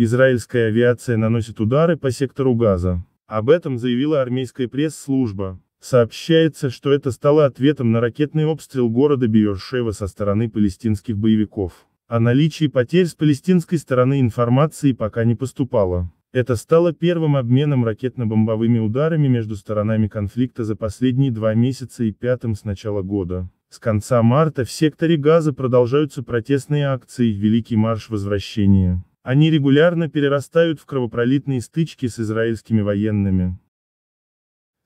Израильская авиация наносит удары по сектору Газа. Об этом заявила армейская пресс-служба. Сообщается, что это стало ответом на ракетный обстрел города Биершева со стороны палестинских боевиков. О наличии потерь с палестинской стороны информации пока не поступало. Это стало первым обменом ракетно-бомбовыми ударами между сторонами конфликта за последние два месяца и пятым с начала года. С конца марта в секторе Газа продолжаются протестные акции «Великий марш возвращения». Они регулярно перерастают в кровопролитные стычки с израильскими военными.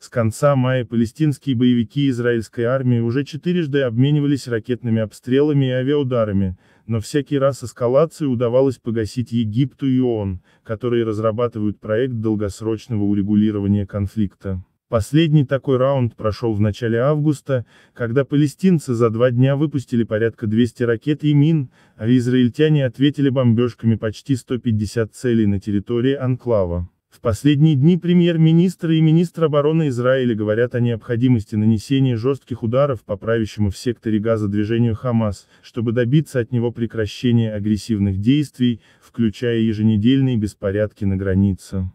С конца мая палестинские боевики израильской армии уже четырежды обменивались ракетными обстрелами и авиаударами, но всякий раз эскалацию удавалось погасить Египту и ООН, которые разрабатывают проект долгосрочного урегулирования конфликта. Последний такой раунд прошел в начале августа, когда палестинцы за два дня выпустили порядка 200 ракет и мин, а израильтяне ответили бомбежками почти 150 целей на территории анклава. В последние дни премьер-министр и министр обороны Израиля говорят о необходимости нанесения жестких ударов по правящему в секторе Газа движению Хамас, чтобы добиться от него прекращения агрессивных действий, включая еженедельные беспорядки на границе.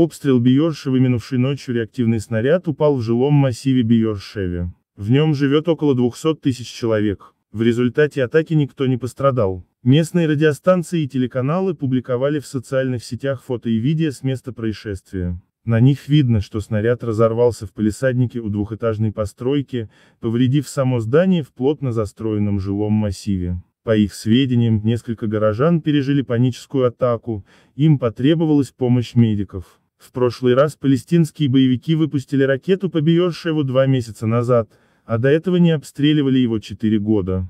Обстрел Бьершева минувшей ночью реактивный снаряд упал в жилом массиве Бьершеве. В нем живет около 200 тысяч человек. В результате атаки никто не пострадал. Местные радиостанции и телеканалы публиковали в социальных сетях фото и видео с места происшествия. На них видно, что снаряд разорвался в палисаднике у двухэтажной постройки, повредив само здание в плотно застроенном жилом массиве. По их сведениям, несколько горожан пережили паническую атаку, им потребовалась помощь медиков. В прошлый раз палестинские боевики выпустили ракету по Бейершеву два месяца назад, а до этого не обстреливали его четыре года.